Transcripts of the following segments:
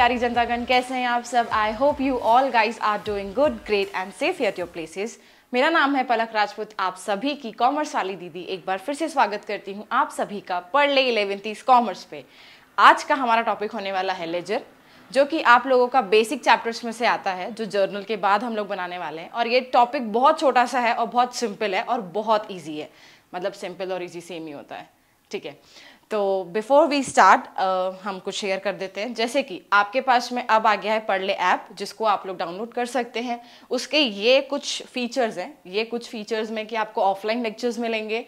प्यारी जनतागण कैसे हैं आप सब I hope you all guys are doing good great and safe at your places मेरा नाम है पलक राजपूत आप सभी की कॉमर्स वाली दीदी एक बार फिर से स्वागत करती हूँ आप सभी का पढ़ ले इलेवन तीस कॉमर्स पे आज का हमारा टॉपिक होने वाला है लेजर जो कि आप लोगों का बेसिक चैप्टर्स में से आता है जो जर्नल के बाद हम लोग बनाने वाले हैं और ये टॉपिक बहुत छोटा सा है और बहुत सिंपल है और बहुत ईजी है मतलब सिंपल और ईजी सेम ही होता है ठीक है तो बिफोर वी स्टार्ट हम कुछ शेयर कर देते हैं जैसे कि आपके पास में अब आ गया है पढ़ ले ऐप जिसको आप लोग डाउनलोड कर सकते हैं उसके ये कुछ फीचर्स हैं ये कुछ फीचर्स में कि आपको ऑफलाइन लेक्चर्स मिलेंगे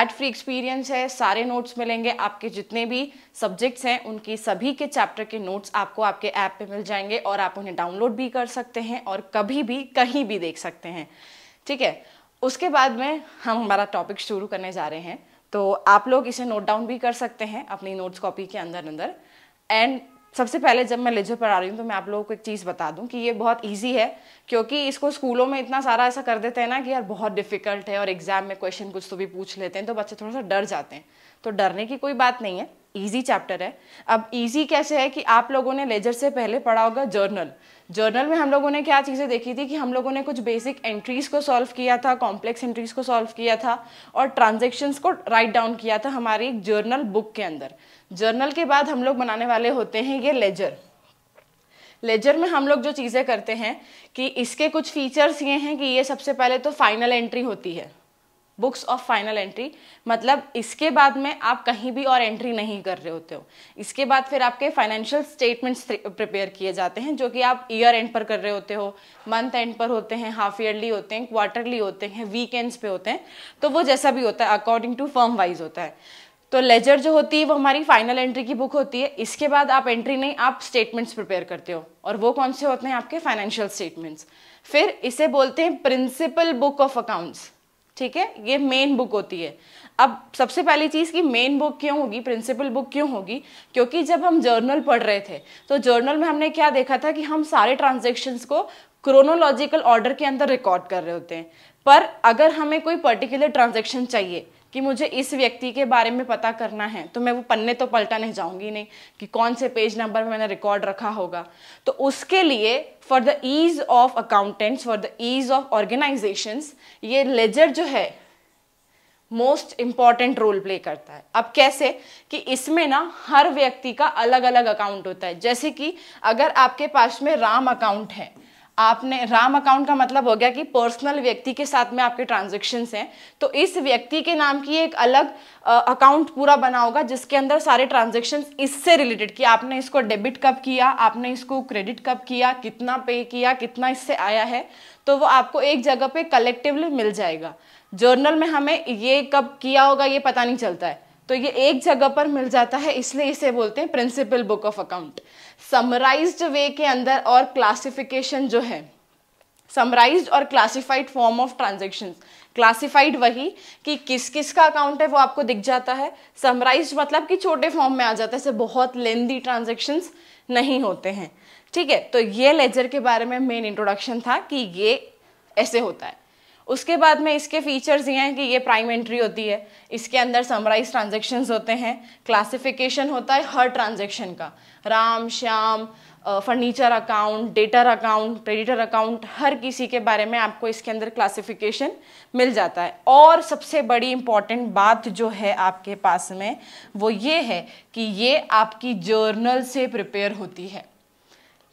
एड फ्री एक्सपीरियंस है सारे नोट्स मिलेंगे आपके जितने भी सब्जेक्ट्स हैं उनकी सभी के चैप्टर के नोट्स आपको आपके ऐप पे मिल जाएंगे और आप उन्हें डाउनलोड भी कर सकते हैं और कभी भी कहीं भी देख सकते हैं ठीक है उसके बाद में हम हमारा टॉपिक शुरू करने जा रहे हैं तो आप लोग इसे नोट डाउन भी कर सकते हैं अपनी नोट्स कॉपी के अंदर अंदर एंड सबसे पहले जब मैं लेजर पर आ रही हूँ तो मैं आप लोगों को एक चीज़ बता दूँ कि ये बहुत ईजी है क्योंकि इसको स्कूलों में इतना सारा ऐसा कर देते हैं ना कि यार बहुत डिफिकल्ट है और एग्जाम में क्वेश्चन कुछ तो भी पूछ लेते हैं तो बच्चे थोड़ा सा डर जाते हैं तो डरने की कोई बात नहीं है ईजी चैप्टर है अब ईजी कैसे है कि आप लोगों ने लेजर से पहले पढ़ा होगा जर्नल जर्नल में हम लोगों ने क्या चीज़ें देखी थी कि हम लोगों ने कुछ बेसिक एंट्रीज को सॉल्व किया था कॉम्प्लेक्स एंट्रीज को सॉल्व किया था और ट्रांजेक्शन्स को राइट डाउन किया था हमारी एक जर्नल बुक के अंदर जर्नल के बाद हम लोग बनाने वाले होते हैं ये लेजर लेजर में हम लोग जो चीज़ें करते हैं कि इसके कुछ फीचर्स ये हैं कि ये सबसे पहले तो फाइनल एंट्री होती है बुक्स ऑफ फाइनल एंट्री मतलब इसके बाद में आप कहीं भी और एंट्री नहीं कर रहे होते हो इसके बाद फिर आपके फाइनेंशियल स्टेटमेंट्स प्रिपेयर किए जाते हैं जो कि आप ईयर एंड पर कर रहे होते हो मंथ एंड पर होते हैं हाफ ईयरली होते हैं क्वार्टरली होते हैं वीकेंड्स पे होते हैं तो वो जैसा भी होता है अकॉर्डिंग टू फर्म वाइज होता है तो लेजर जो होती है वो हमारी फाइनल एंट्री की बुक होती है इसके बाद आप एंट्री नहीं आप स्टेटमेंट्स प्रिपेयर करते हो और वो कौन से होते हैं आपके फाइनेंशियल स्टेटमेंट्स फिर इसे बोलते हैं प्रिंसिपल बुक ऑफ अकाउंट्स ठीक है ये मेन बुक होती है अब सबसे पहली चीज़ की मेन बुक क्यों होगी प्रिंसिपल बुक क्यों होगी क्योंकि जब हम जर्नल पढ़ रहे थे तो जर्नल में हमने क्या देखा था कि हम सारे ट्रांजेक्शन को क्रोनोलॉजिकल ऑर्डर के अंदर रिकॉर्ड कर रहे होते हैं पर अगर हमें कोई पर्टिकुलर ट्रांजेक्शन चाहिए कि मुझे इस व्यक्ति के बारे में पता करना है तो मैं वो पन्ने तो पलटा नहीं जाऊंगी नहीं कि कौन से पेज नंबर में मैंने रिकॉर्ड रखा होगा तो उसके लिए for the ease of accountants for the ease of organisation ये लेजर जो है मोस्ट इंपॉर्टेंट रोल प्ले करता है अब कैसे कि इसमें ना हर व्यक्ति का अलग अलग अकाउंट होता है जैसे कि अगर आपके पास में राम अकाउंट है आपने राम अकाउंट का मतलब हो गया कि पर्सनल व्यक्ति के साथ में आपके ट्रांजेक्शन्स हैं तो इस व्यक्ति के नाम की एक अलग अकाउंट पूरा बना होगा जिसके अंदर सारे ट्रांजेक्शन्स इससे रिलेटेड कि आपने इसको डेबिट कब किया आपने इसको क्रेडिट कब किया कितना पे किया कितना इससे आया है तो वो आपको एक जगह पे कलेक्टिवली मिल जाएगा जर्नल में हमें ये कब किया होगा ये पता नहीं चलता है तो ये एक जगह पर मिल जाता है इसलिए इसे बोलते हैं principal book of account summarised way के अंदर और क्लासिफिकेशन जो है समराइज और classified form of transaction classified वही कि किस किस का अकाउंट है वो आपको दिख जाता है समराइज मतलब कि छोटे फॉर्म में आ जाता है इसे बहुत लेंदी ट्रांजेक्शन नहीं होते हैं ठीक है तो ये लेजर के बारे में मेन इंट्रोडक्शन था कि ये ऐसे होता है उसके बाद में इसके फीचर्स ये हैं कि ये प्राइम एंट्री होती है इसके अंदर समराइज ट्रांजेक्शन होते हैं क्लासिफिकेशन होता है हर ट्रांजेक्शन का Ram Shyam furniture account debtor account creditor account हर किसी के बारे में आपको इसके अंदर क्लासिफिकेशन मिल जाता है और सबसे बड़ी इम्पॉर्टेंट बात जो है आपके पास में वो ये है कि ये आपकी जर्नल से प्रिपेयर होती है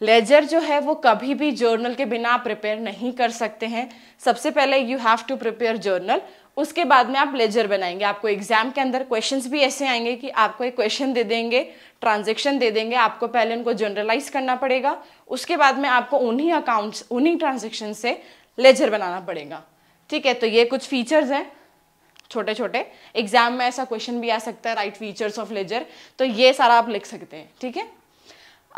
लेजर जो है वो कभी भी जर्नल के बिना आप प्रिपेयर नहीं कर सकते हैं सबसे पहले you have to prepare journal उसके बाद में आप लेजर बनाएंगे आपको एग्जाम के अंदर क्वेश्चंस भी ऐसे आएंगे कि आपको एक क्वेश्चन दे देंगे ट्रांजेक्शन दे देंगे आपको पहले उनको जनरलाइज करना पड़ेगा उसके बाद में आपको उन्हीं अकाउंट्स उन्हीं ट्रांजेक्शन से लेजर बनाना पड़ेगा ठीक है तो ये कुछ फीचर्स हैं छोटे छोटे एग्जाम में ऐसा क्वेश्चन भी आ सकता है राइट फीचर्स ऑफ लेजर तो ये सारा आप लिख सकते हैं ठीक है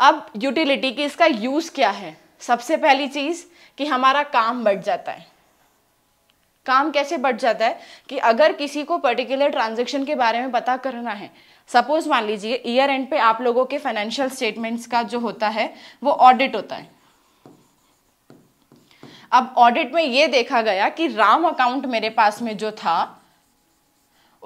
अब यूटिलिटी की इसका यूज़ क्या है सबसे पहली चीज़ कि हमारा काम बढ़ जाता है काम कैसे बढ़ जाता है कि अगर किसी को पर्टिकुलर ट्रांजेक्शन के बारे में पता करना है सपोज मान लीजिए ईयर एंड पे आप लोगों के फाइनेंशियल स्टेटमेंट्स का जो होता है वो ऑडिट होता है अब ऑडिट में ये देखा गया कि राम अकाउंट मेरे पास में जो था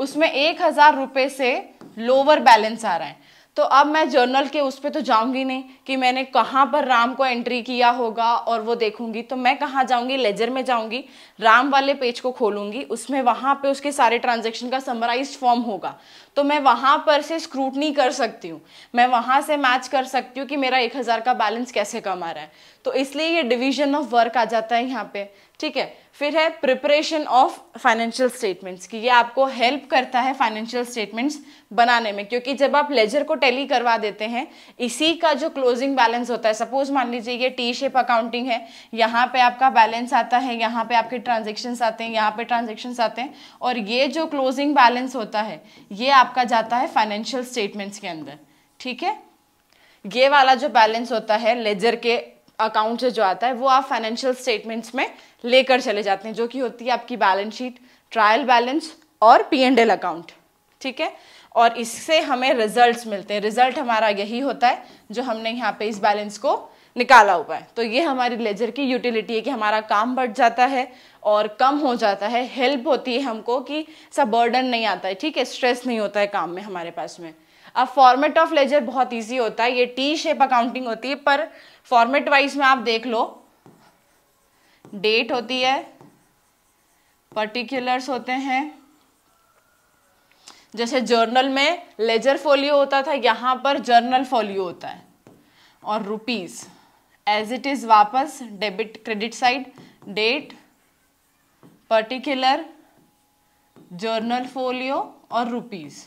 उसमें एक हजार रुपए से लोअर बैलेंस आ रहा है तो अब मैं जर्नल के उस पर तो जाऊंगी नहीं कि मैंने कहाँ पर राम को एंट्री किया होगा और वो देखूंगी तो मैं कहाँ जाऊंगी लेजर में जाऊंगी राम वाले पेज को खोलूंगी उसमें वहाँ पे उसके सारे ट्रांजेक्शन का समराइज फॉर्म होगा तो मैं वहाँ पर से स्क्रूटनी कर सकती हूँ मैं वहाँ से मैच कर सकती हूँ कि मेरा एक हज़ार का बैलेंस कैसे कम आ रहा है तो इसलिए ये डिविजन ऑफ वर्क आ जाता है यहाँ पे ठीक है फिर है प्रिपरेशन ऑफ फाइनेंशियल स्टेटमेंट्स कि ये आपको हेल्प करता है फाइनेंशियल स्टेटमेंट्स बनाने में क्योंकि जब आप लेजर को टैली करवा देते हैं इसी का जो क्लोजिंग बैलेंस होता है सपोज मान लीजिए ये टी शेप अकाउंटिंग है यहाँ पे आपका बैलेंस आता है यहाँ पे आपके ट्रांजेक्शन्स आते हैं यहाँ पे ट्रांजेक्शन्स आते हैं और ये जो क्लोजिंग बैलेंस होता है ये आपका जाता है फाइनेंशियल स्टेटमेंट्स के अंदर ठीक है ये वाला जो बैलेंस होता है लेजर के अकाउंट से जो आता है वो आप फाइनेंशियल स्टेटमेंट्स में लेकर चले जाते हैं जो कि होती है आपकी बैलेंस शीट ट्रायल बैलेंस और पी एंड एल अकाउंट ठीक है और इससे हमें रिजल्ट्स मिलते हैं रिजल्ट हमारा यही होता है जो हमने यहाँ पे इस बैलेंस को निकाला हुआ है तो ये हमारी लेजर की यूटिलिटी है कि हमारा काम बढ़ जाता है और कम हो जाता है हेल्प होती है हमको कि सब बर्डन नहीं आता है ठीक है स्ट्रेस नहीं होता है काम में हमारे पास में अब फॉर्मेट ऑफ लेजर बहुत इजी होता है ये टी शेप अकाउंटिंग होती है पर फॉर्मेट वाइज में आप देख लो डेट होती है पर्टिकुलर्स होते हैं जैसे जर्नल में लेजर फोलियो होता था यहां पर जर्नल फोलियो होता है और रुपीज़ एज इट इज़ वापस debit credit side date particular journal folio और रुपीज़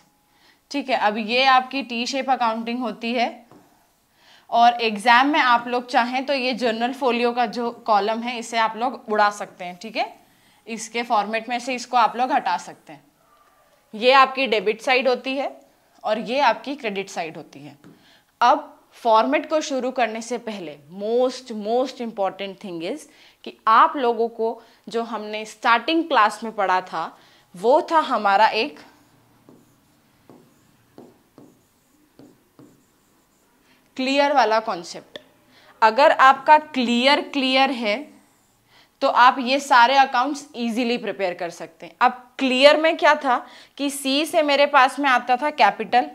ठीक है अब ये आपकी टी शेप अकाउंटिंग होती है और एग्ज़ाम में आप लोग चाहें तो ये जर्नल फोलियो का जो कॉलम है इसे आप लोग उड़ा सकते हैं ठीक है इसके फॉर्मेट में से इसको आप लोग हटा सकते हैं ये आपकी डेबिट साइड होती है और ये आपकी क्रेडिट साइड होती है अब फॉर्मेट को शुरू करने से पहले most most important thing is कि आप लोगों को जो हमने स्टार्टिंग क्लास में पढ़ा था वो था हमारा एक क्लियर वाला कॉन्सेप्ट अगर आपका क्लियर क्लियर है तो आप ये सारे अकाउंट्स इजीली प्रिपेयर कर सकते हैं अब क्लियर में क्या था कि सी से मेरे पास में आता था कैपिटल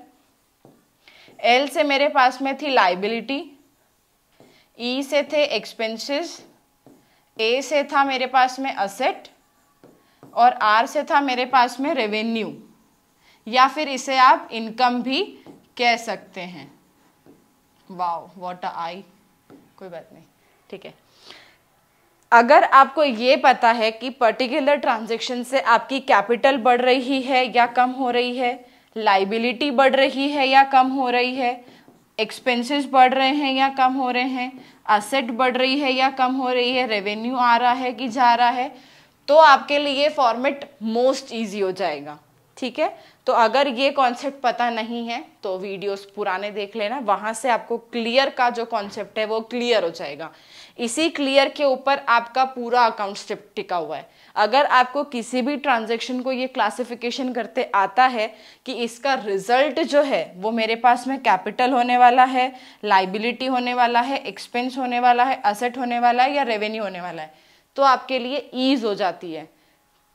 एल से मेरे पास में थी लाइबिलिटी ई e से थे एक्सपेंसेस ए से था मेरे पास में असेट और आर से था मेरे पास में रेवेन्यू या फिर इसे आप इनकम भी कह सकते हैं वाओ वॉट आई कोई बात नहीं ठीक है अगर आपको ये पता है कि पर्टिकुलर ट्रांजेक्शन से आपकी कैपिटल बढ़ रही है या कम हो रही है लाइबिलिटी बढ़ रही है या कम हो रही है एक्सपेंसेस बढ़ रहे हैं या कम हो रहे हैं असेट बढ़ रही है या कम हो रही है रेवेन्यू आ रहा है कि जा रहा है तो आपके लिए फॉर्मेट मोस्ट ईजी हो जाएगा ठीक है तो अगर ये कॉन्सेप्ट पता नहीं है तो वीडियोस पुराने देख लेना वहां से आपको क्लियर का जो कॉन्सेप्ट है वो क्लियर हो जाएगा इसी क्लियर के ऊपर आपका पूरा अकाउंट स्टेप टिका हुआ है अगर आपको किसी भी ट्रांजेक्शन को ये क्लासिफिकेशन करते आता है कि इसका रिजल्ट जो है वो मेरे पास में कैपिटल होने वाला है लाइबिलिटी होने वाला है एक्सपेंस होने वाला है असेट होने वाला है या रेवेन्यू होने वाला है तो आपके लिए ईज हो जाती है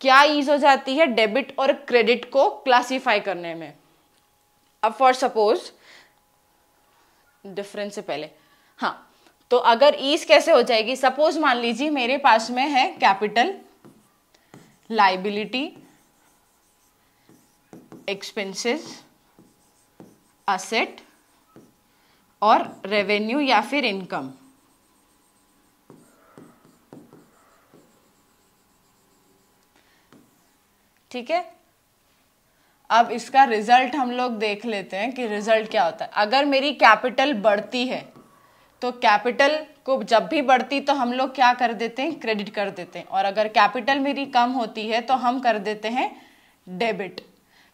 क्या ईज हो जाती है डेबिट और क्रेडिट को क्लासीफाई करने में अब फॉर सपोज डिफरेंस से पहले हाँ तो अगर ईज कैसे हो जाएगी सपोज मान लीजिए मेरे पास में है कैपिटल लाइबिलिटी एक्सपेंसेस असेट और रेवेन्यू या फिर इनकम ठीक है अब इसका रिजल्ट हम लोग देख लेते हैं कि रिजल्ट क्या होता है अगर मेरी कैपिटल बढ़ती है तो कैपिटल को जब भी बढ़ती तो हम लोग क्या कर देते हैं क्रेडिट कर देते हैं और अगर कैपिटल मेरी कम होती है तो हम कर देते हैं डेबिट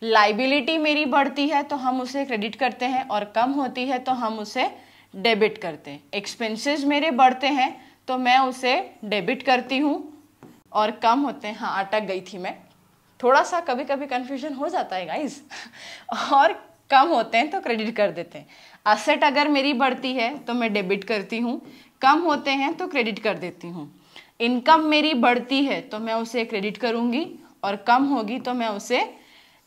लाइबिलिटी मेरी बढ़ती है तो हम उसे क्रेडिट करते हैं और कम होती है तो हम उसे डेबिट करते हैं एक्सपेंसेस मेरे बढ़ते हैं तो मैं उसे डेबिट करती हूँ और कम होते हैं हाँ अटक गई थी मैं थोड़ा सा कभी कभी कन्फ्यूजन हो जाता है गाइज और कम होते हैं तो क्रेडिट कर देते हैं असेट अगर मेरी बढ़ती है तो मैं डेबिट करती हूँ कम होते हैं तो क्रेडिट कर देती हूँ इनकम मेरी बढ़ती है तो मैं उसे क्रेडिट करूँगी और कम होगी तो मैं उसे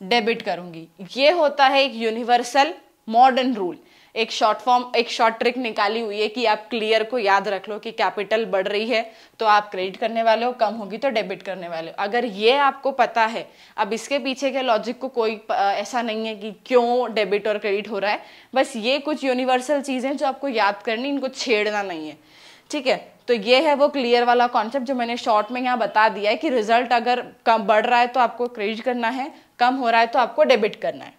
डेबिट करूँगी ये होता है एक यूनिवर्सल मॉडर्न रूल एक शॉर्ट फॉर्म एक शॉर्ट ट्रिक निकाली हुई है कि आप क्लियर को याद रख लो कि कैपिटल बढ़ रही है तो आप क्रेडिट करने वाले हो कम होगी तो डेबिट करने वाले हो अगर ये आपको पता है अब इसके पीछे के लॉजिक को कोई ऐसा नहीं है कि क्यों डेबिट और क्रेडिट हो रहा है बस ये कुछ यूनिवर्सल चीज़ें जो आपको याद करनी इनको छेड़ना नहीं है ठीक है तो ये है वो क्लियर वाला कॉन्सेप्ट जो मैंने शॉर्ट में यहाँ बता दिया है कि रिजल्ट अगर कम बढ़ रहा है तो आपको क्रेडिट करना है कम हो रहा है तो आपको डेबिट करना है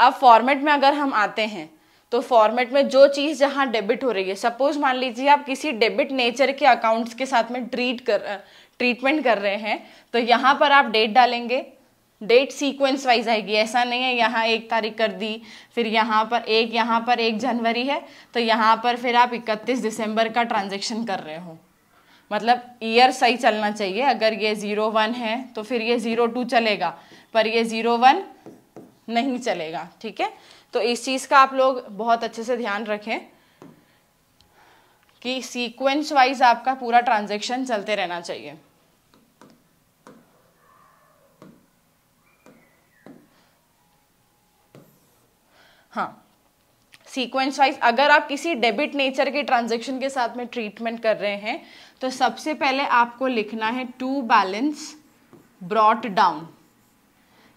अब फॉर्मेट में अगर हम आते हैं तो फॉर्मेट में जो चीज़ जहाँ डेबिट हो रही है सपोज मान लीजिए आप किसी डेबिट नेचर के अकाउंट्स के साथ में ट्रीट कर ट्रीटमेंट कर रहे हैं तो यहाँ पर आप डेट डालेंगे डेट सीक्वेंस वाइज आएगी ऐसा नहीं है यहाँ एक तारीख कर दी फिर यहाँ पर एक यहाँ पर एक जनवरी है तो यहाँ पर फिर आप इकतीस दिसंबर का ट्रांजेक्शन कर रहे हो मतलब ईयर सही चलना चाहिए अगर ये ज़ीरो वन है तो फिर ये ज़ीरो टू चलेगा पर ये ज़ीरो वन नहीं चलेगा ठीक है तो इस चीज़ का आप लोग बहुत अच्छे से ध्यान रखें कि सीक्वेंस वाइज आपका पूरा ट्रांजेक्शन चलते रहना चाहिए हाँ सीक्वेंस वाइज अगर आप किसी डेबिट नेचर के ट्रांजेक्शन के साथ में ट्रीटमेंट कर रहे हैं तो सबसे पहले आपको लिखना है टू बैलेंस ब्रॉट डाउन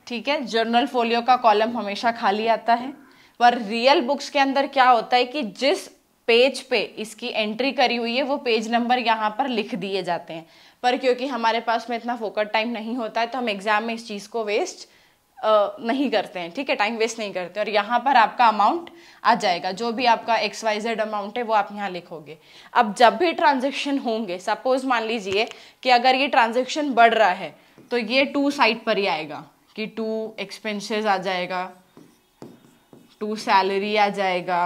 ठीक है जर्नल फोलियो का कॉलम हमेशा खाली आता है पर रियल बुक्स के अंदर क्या होता है कि जिस पेज पे इसकी एंट्री करी हुई है वो पेज नंबर यहाँ पर लिख दिए जाते हैं पर क्योंकि हमारे पास में इतना फोकट टाइम नहीं होता है तो हम एग्जाम में इस चीज़ को वेस्ट नहीं करते हैं ठीक है टाइम वेस्ट नहीं करते और यहाँ पर आपका अमाउंट आ जाएगा जो भी आपका एक्स वाई जेड अमाउंट है वो आप यहाँ लिखोगे अब जब भी ट्रांजेक्शन होंगे सपोज मान लीजिए कि अगर ये ट्रांजेक्शन बढ़ रहा है तो ये टू साइड पर ही आएगा कि टू एक्सपेंसेस आ जाएगा टू सैलरी आ जाएगा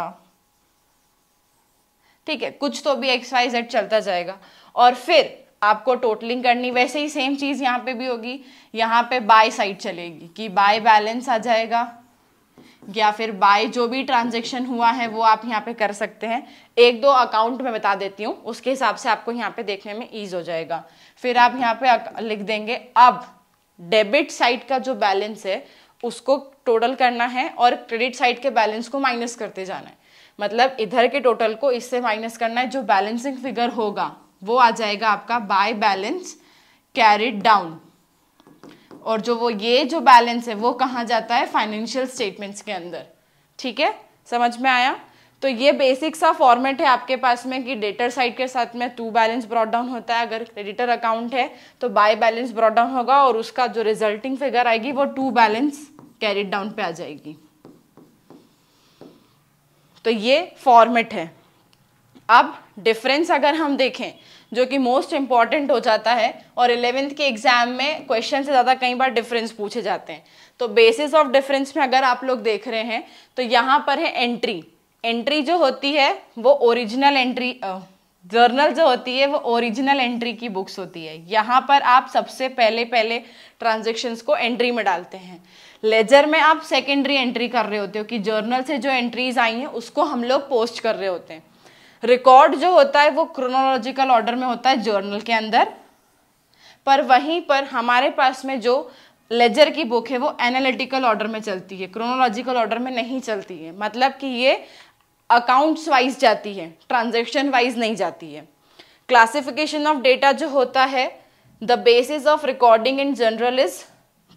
ठीक है कुछ तो भी एक्स वाई जेड चलता जाएगा और फिर आपको टोटलिंग करनी वैसे ही सेम चीज़ यहां पे भी होगी यहाँ पे बाय साइड चलेगी कि बाय बैलेंस आ जाएगा या फिर बाय जो भी ट्रांजेक्शन हुआ है वो आप यहाँ पे कर सकते हैं एक दो अकाउंट में बता देती हूँ उसके हिसाब से आपको यहाँ पे देखने में ईज हो जाएगा फिर आप यहाँ पे लिख देंगे अब डेबिट साइड का जो बैलेंस है उसको टोटल करना है और क्रेडिट साइड के बैलेंस को माइनस करते जाना है मतलब इधर के टोटल को इससे माइनस करना है जो बैलेंसिंग फिगर होगा वो आ जाएगा आपका बाय बैलेंस कैरिड डाउन और जो वो ये जो बैलेंस है वो कहाँ जाता है फाइनेंशियल स्टेटमेंट्स के अंदर ठीक है समझ में आया तो ये बेसिक सा फॉर्मेट है आपके पास में कि डेटर साइड के साथ में टू बैलेंस ब्रॉड डाउन होता है अगर क्रेडिटर अकाउंट है तो बाय बैलेंस ब्रॉड डाउन होगा और उसका जो रिजल्टिंग फिगर आएगी वो टू बैलेंस कैरिड डाउन पे आ जाएगी तो ये फॉर्मेट है अब डिफरेंस अगर हम देखें जो कि मोस्ट इंपॉर्टेंट हो जाता है और इलेवेंथ के एग्जाम में क्वेश्चन से ज़्यादा कई बार डिफरेंस पूछे जाते हैं तो बेसिस ऑफ डिफरेंस में अगर आप लोग देख रहे हैं तो यहां पर है एंट्री एंट्री जो होती है वो ओरिजिनल एंट्री जर्नल जो होती है वो ओरिजिनल एंट्री की बुक्स होती है यहाँ पर आप सबसे पहले पहले ट्रांजेक्शन्स को एंट्री में डालते हैं लेजर में आप सेकेंडरी एंट्री कर रहे होते हो कि जर्नल से जो एंट्रीज आई हैं उसको हम लोग पोस्ट कर रहे होते हैं रिकॉर्ड जो होता है वो क्रोनोलॉजिकल ऑर्डर में होता है जर्नल के अंदर पर वहीं पर हमारे पास में जो लेजर की बुक है वो एनालिटिकल ऑर्डर में चलती है क्रोनोलॉजिकल ऑर्डर में नहीं चलती है मतलब कि ये अकाउंट्स वाइज जाती है ट्रांजेक्शन वाइज नहीं जाती है क्लासिफिकेशन ऑफ डेटा जो होता है the basis of recording in journal is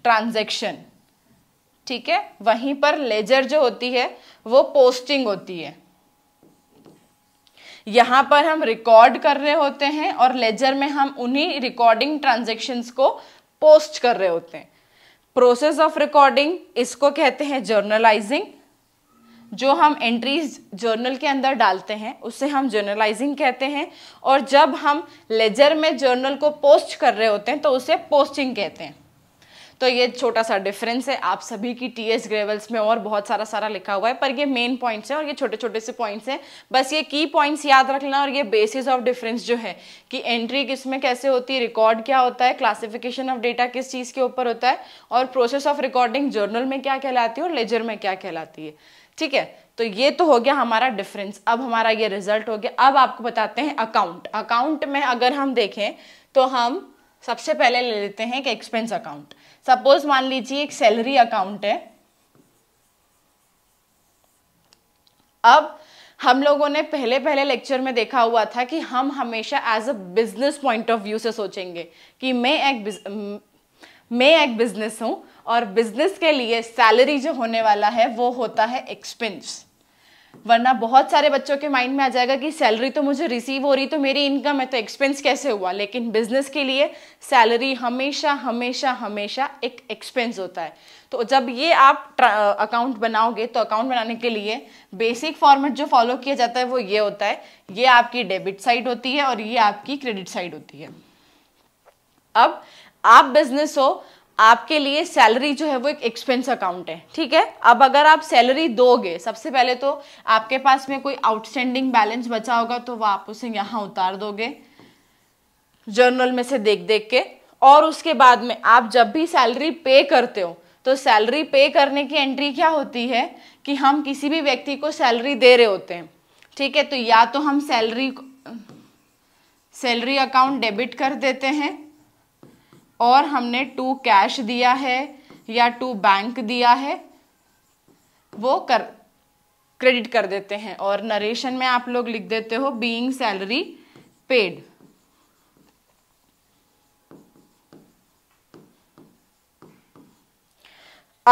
transaction ठीक है वहीं पर लेजर जो होती है वो पोस्टिंग होती है यहां पर हम रिकॉर्ड कर रहे होते हैं और लेजर में हम उन्हीं रिकॉर्डिंग ट्रांजेक्शन्स को पोस्ट कर रहे होते हैं प्रोसेस ऑफ रिकॉर्डिंग इसको कहते हैं जर्नलाइजिंग जो हम एंट्रीज जर्नल के अंदर डालते हैं उसे हम जर्नलाइजिंग कहते हैं और जब हम लेजर में जर्नल को पोस्ट कर रहे होते हैं तो उसे पोस्टिंग कहते हैं तो ये छोटा सा डिफरेंस है आप सभी की टी एस ग्रेवल्स में और बहुत सारा सारा लिखा हुआ है पर ये मेन पॉइंट्स हैं और ये छोटे छोटे से पॉइंट्स हैं बस ये की पॉइंट्स याद रख लेना और ये बेसिस ऑफ डिफरेंस जो है कि एंट्री किस में कैसे होती है रिकॉर्ड क्या होता है क्लासिफिकेशन ऑफ डेटा किस चीज़ के ऊपर होता है और प्रोसेस ऑफ रिकॉर्डिंग जर्नल में क्या कहलाती है और लेजर में क्या कहलाती है ठीक है तो ये तो हो गया हमारा डिफरेंस अब हमारा ये रिजल्ट हो गया अब आपको बताते हैं अकाउंट अकाउंट में अगर हम देखें तो हम सबसे पहले ले लेते हैं एक एक्सपेंस अकाउंट सपोज मान लीजिए एक सैलरी अकाउंट है अब हम लोगों ने पहले पहले लेक्चर में देखा हुआ था कि हम हमेशा as a business point of view से सोचेंगे कि मैं एक मैं एक बिजनेस हूं और बिजनेस के लिए सैलरी जो होने वाला है वो होता है एक्सपेंस वरना बहुत सारे बच्चों के माइंड में आ जाएगा कि सैलरी तो मुझे रिसीव हो रही तो मेरी इनकम है तो एक्सपेंस कैसे हुआ लेकिन बिजनेस के लिए सैलरी हमेशा हमेशा हमेशा एक एक्सपेंस होता है तो जब ये आप अकाउंट बनाओगे तो अकाउंट बनाने के लिए बेसिक फॉर्मेट जो फॉलो किया जाता है वो ये होता है ये आपकी डेबिट साइड होती है और ये आपकी क्रेडिट साइड होती है अब आप बिजनेस हो आपके लिए सैलरी जो है वो एक एक्सपेंस अकाउंट है ठीक है अब अगर आप सैलरी दोगे सबसे पहले तो आपके पास में कोई आउटस्टैंडिंग बैलेंस बचा होगा तो वह आप उसे यहाँ उतार दोगे जर्नल में से देख देख के और उसके बाद में आप जब भी सैलरी पे करते हो तो सैलरी पे करने की एंट्री क्या होती है कि हम किसी भी व्यक्ति को सैलरी दे रहे होते हैं ठीक है तो या तो हम सैलरी सैलरी अकाउंट डेबिट कर देते हैं और हमने टू कैश दिया है या टू बैंक दिया है वो कर क्रेडिट कर देते हैं और नरेशन में आप लोग लिख देते हो बीइंग सैलरी पेड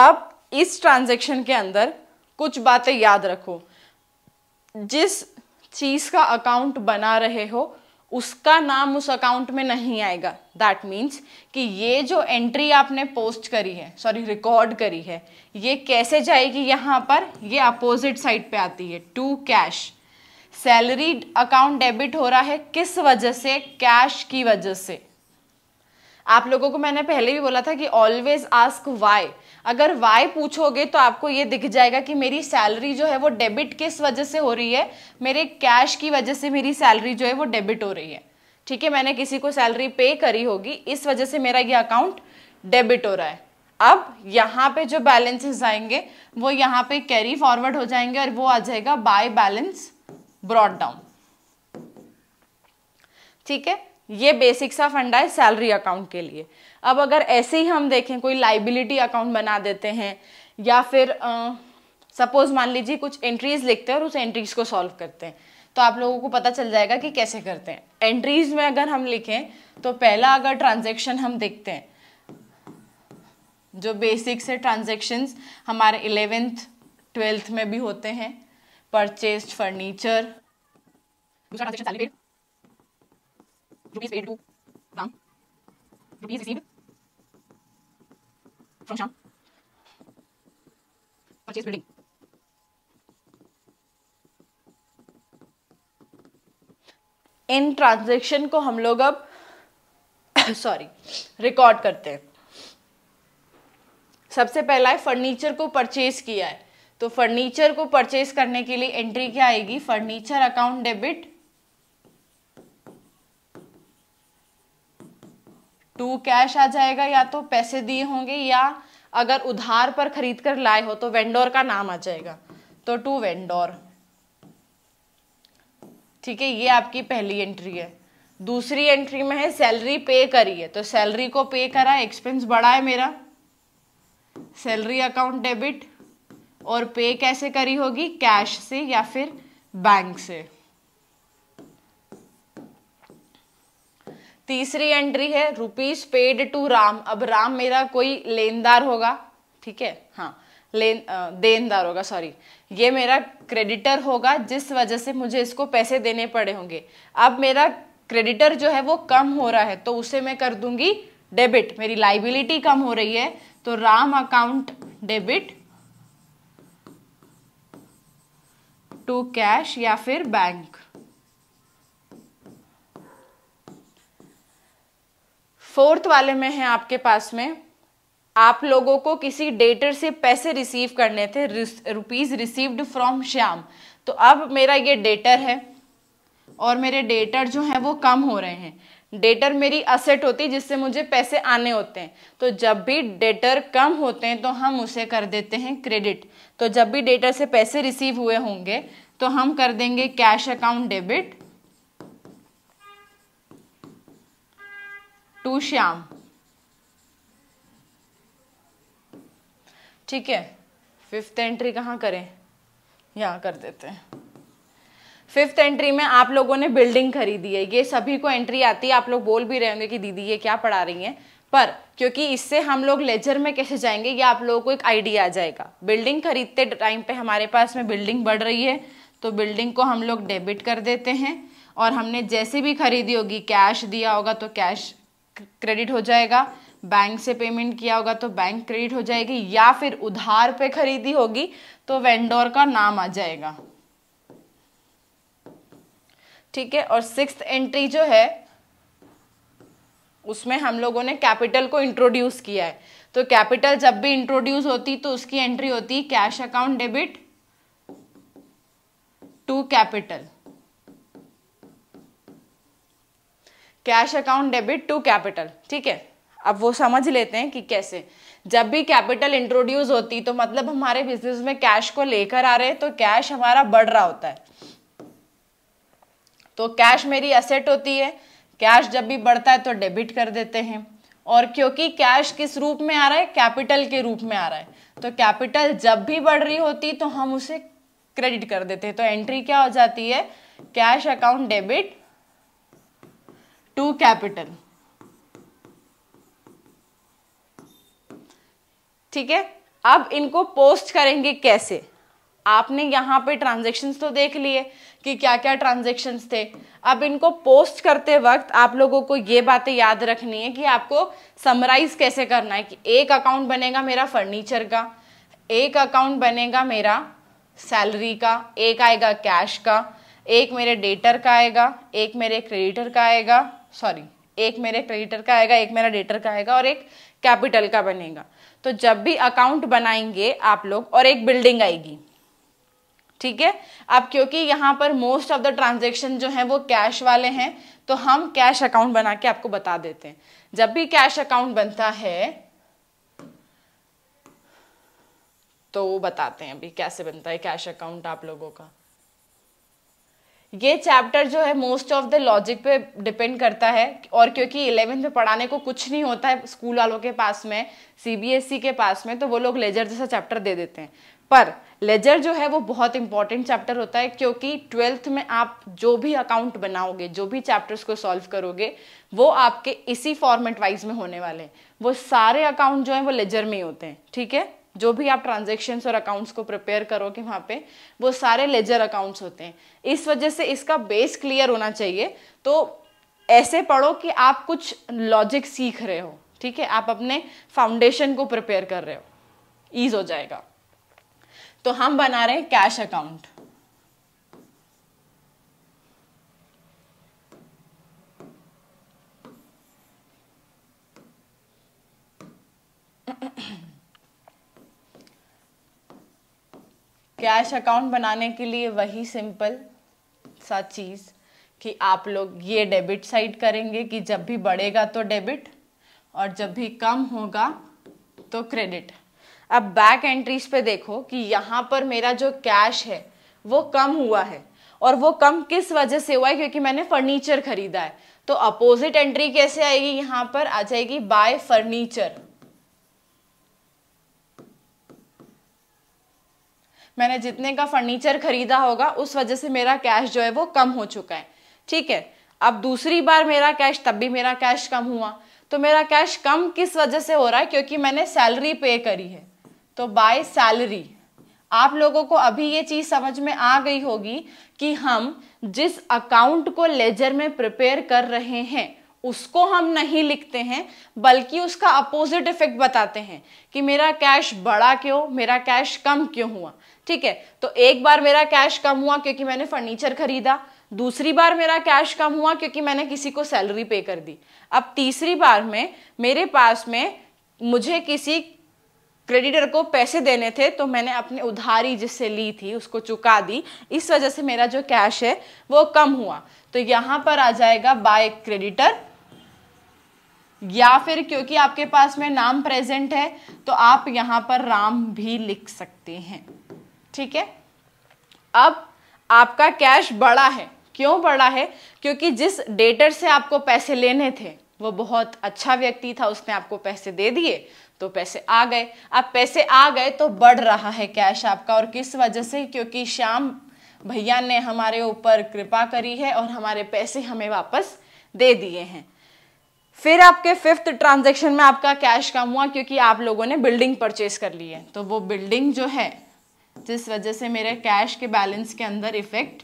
अब इस ट्रांजेक्शन के अंदर कुछ बातें याद रखो जिस चीज का अकाउंट बना रहे हो उसका नाम उस अकाउंट में नहीं आएगा दैट मीन्स कि ये जो एंट्री आपने पोस्ट करी है सॉरी रिकॉर्ड करी है ये कैसे जाएगी यहाँ पर ये अपोजिट साइड पे आती है to cash salary account debit हो रहा है किस वजह से कैश की वजह से आप लोगों को मैंने पहले भी बोला था कि ऑलवेज आस्क वाई अगर वाई पूछोगे तो आपको ये दिख जाएगा कि मेरी सैलरी जो है वो डेबिट किस वजह से हो रही है मेरे कैश की वजह से मेरी सैलरी जो है वो डेबिट हो रही है ठीक है मैंने किसी को सैलरी पे करी होगी इस वजह से मेरा ये अकाउंट डेबिट हो रहा है अब यहाँ पे जो बैलेंसेस आएंगे वो यहाँ पे कैरी फॉरवर्ड हो जाएंगे और वो आ जाएगा बाय बैलेंस ब्रॉड डाउन ठीक है ये बेसिक सा फंडा है सैलरी अकाउंट के लिए अब अगर ऐसे ही हम देखें कोई लाइबिलिटी अकाउंट बना देते हैं या फिर सपोज मान लीजिए कुछ एंट्रीज लिखते हैं और उस एंट्रीज को सॉल्व करते हैं तो आप लोगों को पता चल जाएगा कि कैसे करते हैं एंट्रीज में अगर हम लिखें तो पहला अगर ट्रांजेक्शन हम देखते हैं जो बेसिक से ट्रांजेक्शन हमारे इलेवेंथ ट्वेल्थ में भी होते हैं परचेज फर्नीचर दूसरा transaction rupees paid to Ram, rupees received from Sham, purchase building. इन ट्रांजेक्शन को हम लोग अब सॉरी रिकॉर्ड करते हैं सबसे पहला है फर्नीचर को परचेज किया है तो फर्नीचर को परचेज करने के लिए एंट्री क्या आएगी फर्नीचर अकाउंट डेबिट तो वो कैश आ जाएगा या तो पैसे दिए होंगे या अगर उधार पर खरीद कर लाए हो तो वेंडोर का नाम आ जाएगा तो टू वेंडोर ठीक है ये आपकी पहली एंट्री है दूसरी एंट्री में है सैलरी पे करिए तो सैलरी को पे करा एक्सपेंस बढ़ा है मेरा सैलरी अकाउंट डेबिट और पे कैसे करी होगी कैश से या फिर बैंक से तीसरी एंट्री है रुपीज पेड टू राम अब राम मेरा कोई लेनदार होगा ठीक है हाँ लेन देनदार होगा सॉरी ये मेरा क्रेडिटर होगा जिस वजह से मुझे इसको पैसे देने पड़े होंगे अब मेरा क्रेडिटर जो है वो कम हो रहा है तो उसे मैं कर दूंगी डेबिट मेरी लाइबिलिटी कम हो रही है तो Ram account debit to cash या फिर बैंक फोर्थ वाले में है आपके पास में आप लोगों को किसी डेटर से पैसे रिसीव करने थे रुपीज रिसीव्ड फ्रॉम श्याम तो अब मेरा ये डेटर है और मेरे डेटर जो हैं वो कम हो रहे हैं डेटर मेरी असेट होती है जिससे मुझे पैसे आने होते हैं तो जब भी डेटर कम होते हैं तो हम उसे कर देते हैं क्रेडिट तो जब भी डेटर से पैसे रिसीव हुए होंगे तो हम कर देंगे cash account debit to Shyam ठीक है फिफ्थ एंट्री कहाँ करें यहाँ कर देते हैं फिफ्थ एंट्री में आप लोगों ने बिल्डिंग खरीदी है ये सभी को एंट्री आती है आप लोग बोल भी रहे होंगे कि दीदी ये क्या पढ़ा रही हैं पर क्योंकि इससे हम लोग लेजर में कैसे जाएंगे ये आप लोगों को एक आइडिया आ जाएगा बिल्डिंग खरीदते टाइम पे हमारे पास में बिल्डिंग बढ़ रही है तो बिल्डिंग को हम लोग डेबिट कर देते हैं और हमने जैसे भी खरीदी होगी कैश दिया होगा तो कैश क्रेडिट हो जाएगा बैंक से पेमेंट किया होगा तो बैंक क्रेडिट हो जाएगी या फिर उधार पे खरीदी होगी तो वेंडोर का नाम आ जाएगा ठीक है और सिक्स एंट्री जो है उसमें हम लोगों ने कैपिटल को इंट्रोड्यूस किया है तो कैपिटल जब भी इंट्रोड्यूस होती तो उसकी एंट्री होती cash account debit to capital cash account debit to capital ठीक है अब वो समझ लेते हैं कि कैसे जब भी कैपिटल इंट्रोड्यूस होती तो मतलब हमारे बिजनेस में कैश को लेकर आ रहे तो कैश हमारा बढ़ रहा होता है तो कैश मेरी असेट होती है कैश जब भी बढ़ता है तो डेबिट कर देते हैं और क्योंकि कैश किस रूप में आ रहा है कैपिटल के रूप में आ रहा है तो कैपिटल जब भी बढ़ रही होती तो हम उसे क्रेडिट कर देते हैं तो एंट्री क्या हो जाती है cash account debit to capital ठीक है अब इनको पोस्ट करेंगे कैसे आपने यहां पे ट्रांजेक्शन तो देख लिए कि क्या क्या ट्रांजेक्शन थे अब इनको पोस्ट करते वक्त आप लोगों को ये बातें याद रखनी है कि आपको समराइज कैसे करना है कि एक अकाउंट बनेगा मेरा फर्नीचर का एक अकाउंट बनेगा मेरा सैलरी का एक आएगा कैश का एक मेरे डेटर का आएगा एक मेरे क्रेडिटर का आएगा सॉरी एक मेरे क्रेडिटर का आएगा एक मेरा डेटर का आएगा और एक कैपिटल का बनेगा तो जब भी अकाउंट बनाएंगे आप लोग और एक बिल्डिंग आएगी ठीक है अब क्योंकि यहाँ पर मोस्ट ऑफ द ट्रांजेक्शन जो है वो कैश वाले हैं तो हम कैश अकाउंट बना के आपको बता देते हैं जब भी कैश अकाउंट बनता है तो बताते हैं अभी कैसे बनता है कैश अकाउंट आप लोगों का ये चैप्टर जो है मोस्ट ऑफ द लॉजिक पे डिपेंड करता है और क्योंकि इलेवेंथ में पढ़ाने को कुछ नहीं होता है स्कूल वालों के पास में सीबीएसई e के पास में तो वो लोग लेजर जैसा चैप्टर दे देते हैं पर लेजर जो है वो बहुत इंपॉर्टेंट चैप्टर होता है क्योंकि ट्वेल्थ में आप जो भी अकाउंट बनाओगे जो भी चैप्टर्स को सॉल्व करोगे वो आपके इसी फॉर्मेट वाइज में होने वाले हैं वो सारे अकाउंट जो हैं वो लेजर में ही होते हैं ठीक है जो भी आप ट्रांजेक्शन्स और अकाउंट्स को प्रिपेयर करोगे वहाँ पे वो सारे लेजर अकाउंट्स होते हैं इस वजह से इसका बेस क्लियर होना चाहिए तो ऐसे पढ़ो कि आप कुछ लॉजिक सीख रहे हो ठीक है आप अपने फाउंडेशन को प्रिपेयर कर रहे हो ईज हो जाएगा तो हम बना रहे हैं कैश अकाउंट कैश अकाउंट बनाने के लिए वही सिंपल सा चीज़ कि आप लोग ये डेबिट साइड करेंगे कि जब भी बढ़ेगा तो डेबिट और जब भी कम होगा तो क्रेडिट अब बैक एंट्रीज पे देखो कि यहाँ पर मेरा जो कैश है वो कम हुआ है और वो कम किस वजह से हुआ है क्योंकि मैंने फर्नीचर खरीदा है तो अपोजिट एंट्री कैसे आएगी यहाँ पर आ जाएगी बाय फर्नीचर मैंने जितने का फर्नीचर खरीदा होगा उस वजह से मेरा कैश जो है वो कम हो चुका है ठीक है अब दूसरी बार मेरा कैश तब भी मेरा कैश कम हुआ तो मेरा कैश कम किस वजह से हो रहा है क्योंकि मैंने सैलरी पे करी है तो बाय सैलरी आप लोगों को अभी ये चीज़ समझ में आ गई होगी कि हम जिस अकाउंट को लेजर में प्रिपेयर कर रहे हैं उसको हम नहीं लिखते हैं बल्कि उसका अपोजिट इफेक्ट बताते हैं कि मेरा कैश बड़ा क्यों मेरा कैश कम क्यों हुआ ठीक है तो एक बार मेरा कैश कम हुआ क्योंकि मैंने फर्नीचर खरीदा दूसरी बार मेरा कैश कम हुआ क्योंकि मैंने किसी को सैलरी पे कर दी अब तीसरी बार में मेरे पास में मुझे किसी क्रेडिटर को पैसे देने थे तो मैंने अपने उधारी जिससे ली थी उसको चुका दी इस वजह से मेरा जो कैश है वो कम हुआ तो यहाँ पर आ जाएगा बाय क्रेडिटर या फिर क्योंकि आपके पास में नाम प्रेजेंट है तो आप यहाँ पर राम भी लिख सकते हैं ठीक है अब आपका कैश बड़ा है क्यों बड़ा है क्योंकि जिस डेटर से आपको पैसे लेने थे वो बहुत अच्छा व्यक्ति था उसने आपको पैसे दे दिए तो पैसे आ गए अब पैसे आ गए तो बढ़ रहा है कैश आपका और किस वजह से क्योंकि श्याम भैया ने हमारे ऊपर कृपा करी है और हमारे पैसे हमें वापस दे दिए हैं फिर आपके फिफ्थ ट्रांजेक्शन में आपका कैश कम हुआ क्योंकि आप लोगों ने बिल्डिंग परचेज कर ली है तो वो बिल्डिंग जो है जिस वजह से मेरे कैश के बैलेंस के अंदर इफेक्ट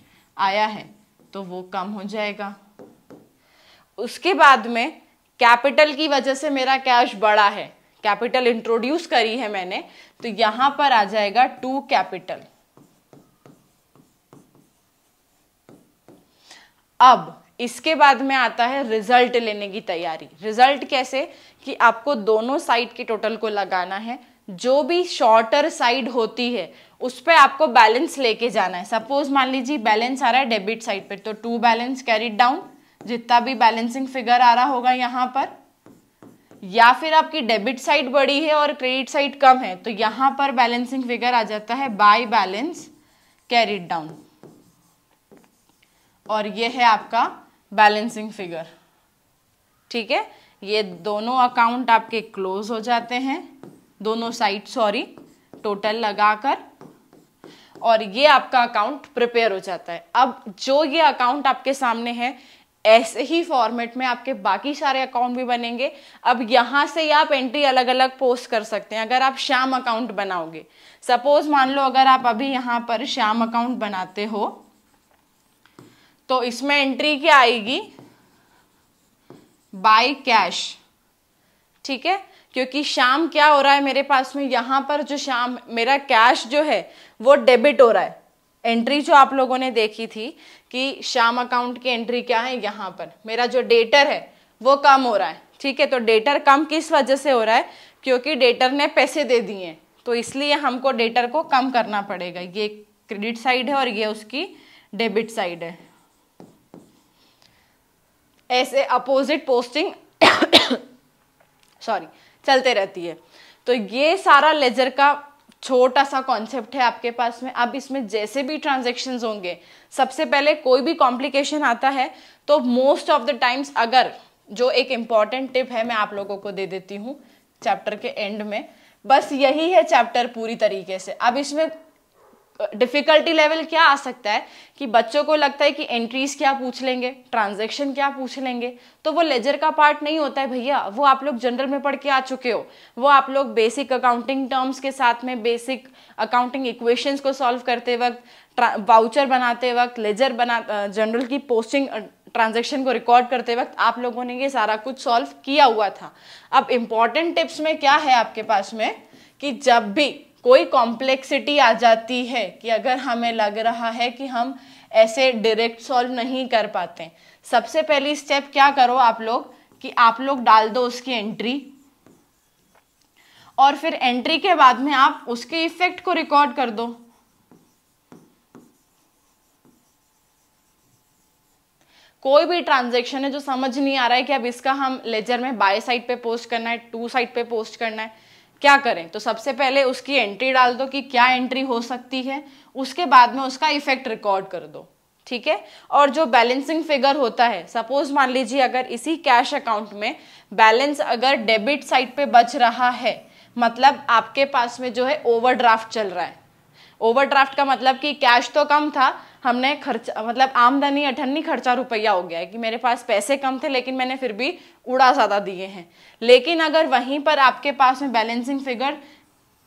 आया है तो वो कम हो जाएगा उसके बाद में कैपिटल की वजह से मेरा कैश बड़ा है कैपिटल इंट्रोड्यूस करी है मैंने तो यहां पर आ जाएगा टू कैपिटल अब इसके बाद में आता है रिजल्ट लेने की तैयारी रिजल्ट कैसे कि आपको दोनों साइड के टोटल को लगाना है जो भी शॉर्टर साइड होती है उस पर आपको बैलेंस लेके जाना है सपोज मान लीजिए बैलेंस आ रहा है डेबिट साइड पर तो टू बैलेंस कैरिड डाउन जितना भी बैलेंसिंग फिगर आ रहा होगा यहां पर या फिर आपकी डेबिट साइड बड़ी है और क्रेडिट साइड कम है तो यहां पर बैलेंसिंग फिगर आ जाता है बाय बैलेंस कैरिड डाउन और यह है आपका बैलेंसिंग फिगर ठीक है ये दोनों अकाउंट आपके क्लोज हो जाते हैं दोनों साइड सॉरी टोटल लगाकर और ये आपका अकाउंट प्रिपेयर हो जाता है अब जो ये अकाउंट आपके सामने है ऐसे ही फॉर्मेट में आपके बाकी सारे अकाउंट भी बनेंगे अब यहां से आप एंट्री अलग अलग पोस्ट कर सकते हैं अगर आप श्याम अकाउंट बनाओगे सपोज मान लो अगर आप अभी यहां पर श्याम अकाउंट बनाते हो तो इसमें एंट्री क्या आएगी बाई कैश ठीक है क्योंकि शाम क्या हो रहा है मेरे पास में यहां पर जो शाम मेरा कैश जो है वो डेबिट हो रहा है एंट्री जो आप लोगों ने देखी थी कि शाम अकाउंट की एंट्री क्या है यहां पर मेरा जो डेटर है वो कम हो रहा है ठीक है तो डेटर कम किस वजह से हो रहा है क्योंकि डेटर ने पैसे दे दिए हैं तो इसलिए हमको डेटर को कम करना पड़ेगा ये क्रेडिट साइड है और ये उसकी डेबिट साइड है ऐसे अपोजिट पोस्टिंग सॉरी चलते रहती है तो ये सारा लेजर का छोटा सा कॉन्सेप्ट है आपके पास में अब इसमें जैसे भी ट्रांजेक्शन होंगे सबसे पहले कोई भी कॉम्प्लिकेशन आता है तो मोस्ट ऑफ द टाइम्स अगर जो एक इम्पॉर्टेंट टिप है मैं आप लोगों को दे देती हूँ चैप्टर के एंड में बस यही है चैप्टर पूरी तरीके से अब इसमें डिफिकल्टी लेवल क्या आ सकता है कि बच्चों को लगता है कि एंट्रीज क्या पूछ लेंगे ट्रांजैक्शन क्या पूछ लेंगे तो वो लेजर का पार्ट नहीं होता है भैया वो आप लोग जनरल में पढ़ के आ चुके हो वो आप लोग बेसिक अकाउंटिंग टर्म्स के साथ में बेसिक अकाउंटिंग इक्वेशंस को सॉल्व करते वक्त वाउचर बनाते वक्त लेजर बना जनरल की पोस्टिंग ट्रांजेक्शन को रिकॉर्ड करते वक्त आप लोगों ने ये सारा कुछ सॉल्व किया हुआ था अब इम्पॉर्टेंट टिप्स में क्या है आपके पास में कि जब भी कोई कॉम्प्लेक्सिटी आ जाती है कि अगर हमें लग रहा है कि हम ऐसे डायरेक्ट सॉल्व नहीं कर पाते सबसे पहली स्टेप क्या करो आप लोग कि आप लोग डाल दो उसकी एंट्री और फिर एंट्री के बाद में आप उसके इफेक्ट को रिकॉर्ड कर दो कोई भी ट्रांजेक्शन है जो समझ नहीं आ रहा है कि अब इसका हम लेजर में बाय साइड पे पोस्ट करना है टू साइड पे पोस्ट करना है क्या करें तो सबसे पहले उसकी एंट्री डाल दो कि क्या एंट्री हो सकती है उसके बाद में उसका इफेक्ट रिकॉर्ड कर दो ठीक है और जो बैलेंसिंग फिगर होता है सपोज मान लीजिए अगर इसी कैश अकाउंट में बैलेंस अगर डेबिट साइड पे बच रहा है मतलब आपके पास में जो है ओवरड्राफ्ट चल रहा है ओवरड्राफ्ट का मतलब कि कैश तो कम था हमने खर्च मतलब आमदनी अठन्नी खर्चा रुपया हो गया है कि मेरे पास पैसे कम थे लेकिन मैंने फिर भी उड़ा ज़्यादा दिए हैं लेकिन अगर वहीं पर आपके पास में बैलेंसिंग फिगर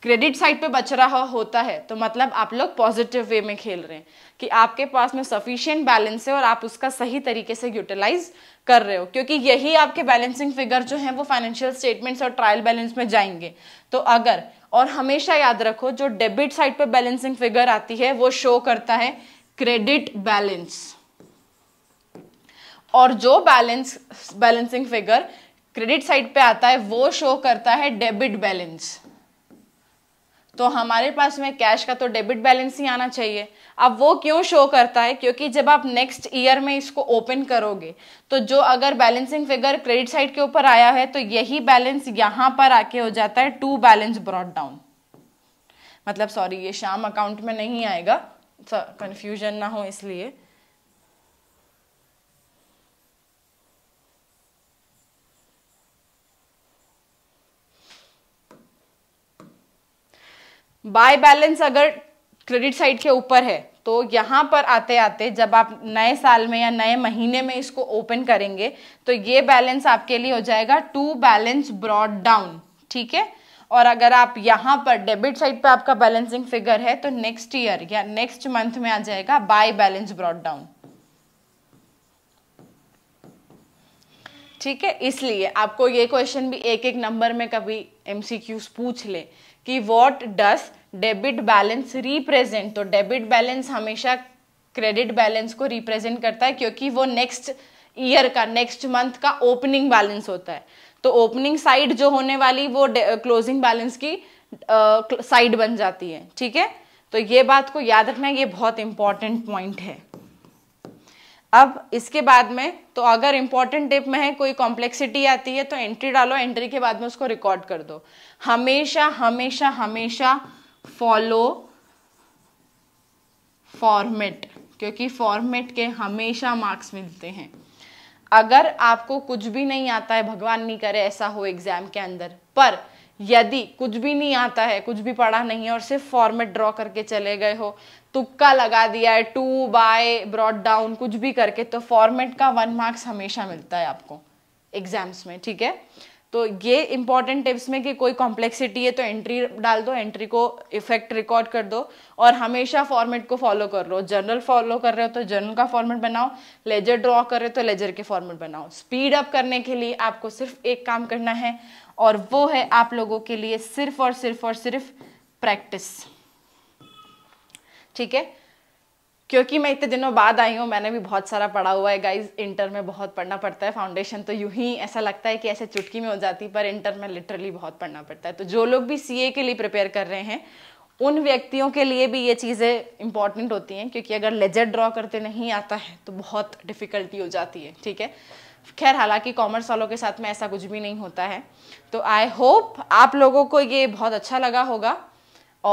क्रेडिट साइड पे बच रहा होता है तो मतलब आप लोग पॉजिटिव वे में खेल रहे हैं कि आपके पास में सफिशियंट बैलेंस है और आप उसका सही तरीके से यूटिलाइज कर रहे हो क्योंकि यही आपके बैलेंसिंग फिगर जो है वो फाइनेंशियल स्टेटमेंट्स और ट्रायल बैलेंस में जाएंगे तो अगर और हमेशा याद रखो जो डेबिट साइड पर बैलेंसिंग फिगर आती है वो शो करता है क्रेडिट बैलेंस और जो balance balancing figure credit side पे आता है वो शो करता है डेबिट बैलेंस तो हमारे पास में कैश का तो डेबिट बैलेंस ही आना चाहिए अब वो क्यों शो करता है क्योंकि जब आप नेक्स्ट ईयर में इसको ओपन करोगे तो जो अगर बैलेंसिंग फिगर क्रेडिट साइड के ऊपर आया है तो यही बैलेंस यहां पर आके हो जाता है टू बैलेंस ब्रॉड डाउन मतलब सॉरी ये शाम अकाउंट में नहीं आएगा कन्फ्यूजन ना हो इसलिए बाय बैलेंस अगर क्रेडिट साइड के ऊपर है तो यहां पर आते आते जब आप नए साल में या नए महीने में इसको ओपन करेंगे तो ये बैलेंस आपके लिए हो जाएगा टू बैलेंस ब्रॉड डाउन ठीक है और अगर आप यहाँ पर डेबिट साइड पे आपका बैलेंसिंग फिगर है तो नेक्स्ट ईयर या नेक्स्ट मंथ में आ जाएगा बाय बैलेंस ब्रॉड डाउन ठीक है इसलिए आपको ये क्वेश्चन भी एक एक नंबर में कभी एमसीक्यूज पूछ ले कि what does debit balance represent तो डेबिट बैलेंस हमेशा क्रेडिट बैलेंस को रिप्रेजेंट करता है क्योंकि वो नेक्स्ट ईयर का नेक्स्ट मंथ का ओपनिंग बैलेंस होता है तो ओपनिंग साइड जो होने वाली वो क्लोजिंग बैलेंस uh, की साइड uh, बन जाती है ठीक है तो ये बात को याद रखना ये बहुत इंपॉर्टेंट पॉइंट है अब इसके बाद में तो अगर इंपॉर्टेंट टिप में है कोई कॉम्प्लेक्सिटी आती है तो एंट्री डालो एंट्री के बाद में उसको रिकॉर्ड कर दो हमेशा हमेशा हमेशा फॉलो फॉर्मेट क्योंकि फॉर्मेट के हमेशा मार्क्स मिलते हैं अगर आपको कुछ भी नहीं आता है भगवान नहीं करे ऐसा हो एग्जाम के अंदर पर यदि कुछ भी नहीं आता है कुछ भी पढ़ा नहीं है और सिर्फ फॉर्मेट ड्रॉ करके चले गए हो तुक्का लगा दिया है टू बाय ब्रॉड डाउन कुछ भी करके तो फॉर्मेट का वन मार्क्स हमेशा मिलता है आपको एग्जाम्स में ठीक है तो ये इंपॉर्टेंट टिप्स में कि कोई कॉम्प्लेक्सिटी है तो एंट्री डाल दो एंट्री को इफेक्ट रिकॉर्ड कर दो और हमेशा फॉर्मेट को फॉलो कर लो जनरल फॉलो कर रहे हो तो जनरल का फॉर्मेट बनाओ लेजर ड्रॉ कर रहे हो तो लेजर के फॉर्मेट बनाओ स्पीड अप करने के लिए आपको सिर्फ एक काम करना है और वो है आप लोगों के लिए सिर्फ और सिर्फ और सिर्फ प्रैक्टिस ठीक है क्योंकि मैं इतने दिनों बाद आई हूँ मैंने भी बहुत सारा पढ़ा हुआ है गाइज इंटर में बहुत पढ़ना पड़ता है फाउंडेशन तो यूं ही ऐसा लगता है कि ऐसे चुटकी में हो जाती पर इंटर में लिटरली बहुत पढ़ना पड़ता है तो जो लोग भी सी के लिए प्रिपेयर कर रहे हैं उन व्यक्तियों के लिए भी ये चीज़ें इंपॉर्टेंट होती हैं क्योंकि अगर लेजर ड्रॉ करते नहीं आता है तो बहुत डिफ़िकल्टी हो जाती है ठीक है खैर हालांकि कॉमर्स वालों के साथ में ऐसा कुछ भी नहीं होता है तो आई होप आप लोगों को ये बहुत अच्छा लगा होगा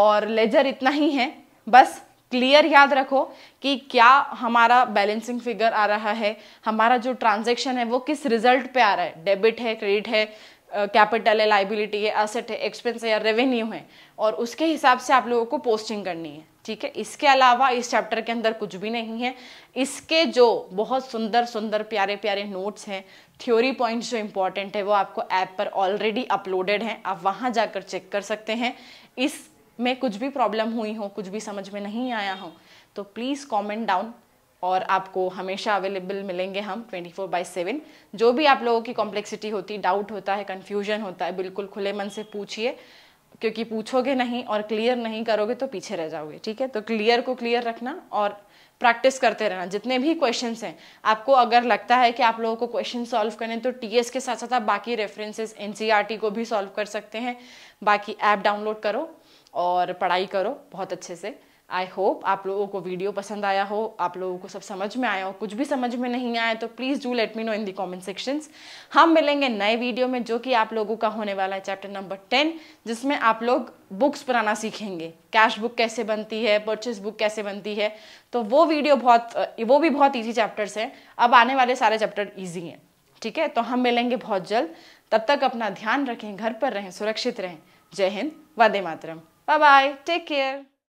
और लेजर इतना ही है बस क्लियर याद रखो कि क्या हमारा बैलेंसिंग फिगर आ रहा है हमारा जो ट्रांजेक्शन है वो किस रिजल्ट पे आ रहा है डेबिट है क्रेडिट है कैपिटल है लाइबिलिटी है असेट है एक्सपेंस है या रेवेन्यू है और उसके हिसाब से आप लोगों को पोस्टिंग करनी है ठीक है इसके अलावा इस चैप्टर के अंदर कुछ भी नहीं है इसके जो बहुत सुंदर सुंदर प्यारे प्यारे नोट्स हैं थ्योरी पॉइंट्स जो इंपॉर्टेंट है वो आपको ऐप पर ऑलरेडी अपलोडेड हैं आप वहाँ जाकर चेक कर सकते हैं इस में कुछ भी प्रॉब्लम हुई हो कुछ भी समझ में नहीं आया हो तो प्लीज़ कॉमेंट डाउन और आपको हमेशा अवेलेबल मिलेंगे हम 24 फोर बाई सेवन जो भी आप लोगों की कॉम्प्लेक्सिटी होती डाउट होता है कन्फ्यूजन होता है बिल्कुल खुले मन से पूछिए क्योंकि पूछोगे नहीं और क्लियर नहीं करोगे तो पीछे रह जाओगे ठीक है तो क्लियर को क्लियर रखना और प्रैक्टिस करते रहना जितने भी क्वेश्चन हैं आपको अगर लगता है कि आप लोगों को क्वेश्चन सॉल्व करने तो टी के साथ साथ आप बाकी रेफरेंसेज एन e को भी सॉल्व कर सकते हैं बाकी ऐप डाउनलोड करो और पढ़ाई करो बहुत अच्छे से आई होप आप लोगों को वीडियो पसंद आया हो आप लोगों को सब समझ में आया हो कुछ भी समझ में नहीं आया तो please do let me know in the comment sections हम मिलेंगे नए वीडियो में जो कि आप लोगों का होने वाला है चैप्टर नंबर टेन जिसमें आप लोग बुक्स बनाना सीखेंगे कैश बुक कैसे बनती है परचेज बुक कैसे बनती है तो वो वीडियो बहुत वो भी बहुत ईजी चैप्टर्स हैं अब आने वाले सारे चैप्टर ईजी हैं ठीक है तो हम मिलेंगे बहुत जल्द तब तक अपना ध्यान रखें घर पर रहें सुरक्षित रहें जय हिंद वादे मातरम Bye bye. Take care.